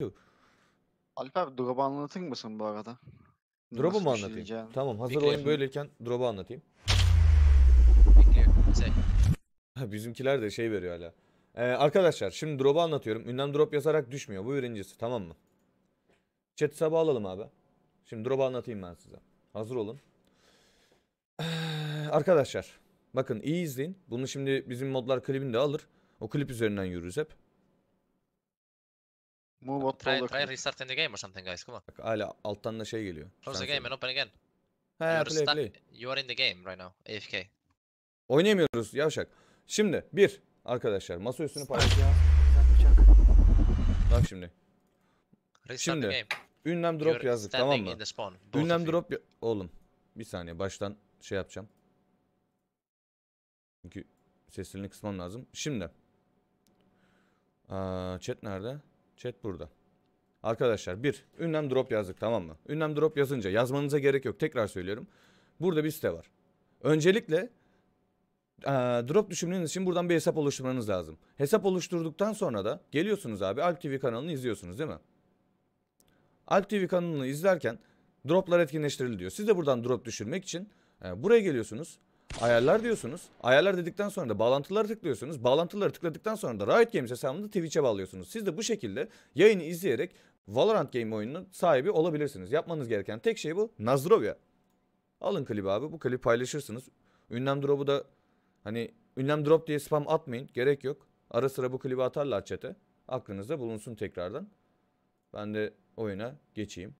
Yok. abi drop'u anlatır mısın bu arada? Drop'u mu şey anlatayım? tamam hazır Bekliyorum. oyun böyleyken drop'u anlatayım. Bizimkiler de şey veriyor hala. Ee, arkadaşlar şimdi drop'u anlatıyorum. Ünlem drop yazarak düşmüyor. Bu birincisi tamam mı? Chat hesabı alalım abi. Şimdi drop'u anlatayım ben size. Hazır olun. Ee, arkadaşlar bakın iyi izleyin. Bunu şimdi bizim modlar klibinde alır. O klip üzerinden yürürüz hep. Move out try, try restarting the game or something guys, come on. Bak hala alttan da şey geliyor. Close the game and open again. He play play. You are in the game right now, AFK. Oynayamıyoruz yavşak. Şimdi bir arkadaşlar masa üstünü paylaşacağım. Bak şimdi. Restart şimdi the game. ünlem drop You're yazdık tamam mı? Spawn, ünlem drop oğlum bir saniye baştan şey yapacağım. Çünkü seslerini kısmam lazım. Şimdi. Aa, chat nerede? Chat burada. Arkadaşlar bir ünlem drop yazdık tamam mı? Ünlem drop yazınca yazmanıza gerek yok. Tekrar söylüyorum. Burada bir site var. Öncelikle e, drop düşümleriniz için buradan bir hesap oluşturmanız lazım. Hesap oluşturduktan sonra da geliyorsunuz abi Alp TV kanalını izliyorsunuz değil mi? Alp TV kanalını izlerken droplar etkinleştirildi diyor. Siz de buradan drop düşürmek için e, buraya geliyorsunuz. Ayarlar diyorsunuz. Ayarlar dedikten sonra da bağlantıları tıklıyorsunuz. Bağlantıları tıkladıktan sonra da Riot Games hesabını Twitch'e bağlıyorsunuz. Siz de bu şekilde yayını izleyerek Valorant game oyununun sahibi olabilirsiniz. Yapmanız gereken tek şey bu. Nazdrovya. Alın klibi abi. Bu klibi paylaşırsınız. Ünlem drop'u da hani ünlem drop diye spam atmayın. Gerek yok. Ara sıra bu klibi atarlar çete. Aklınızda bulunsun tekrardan. Ben de oyuna geçeyim.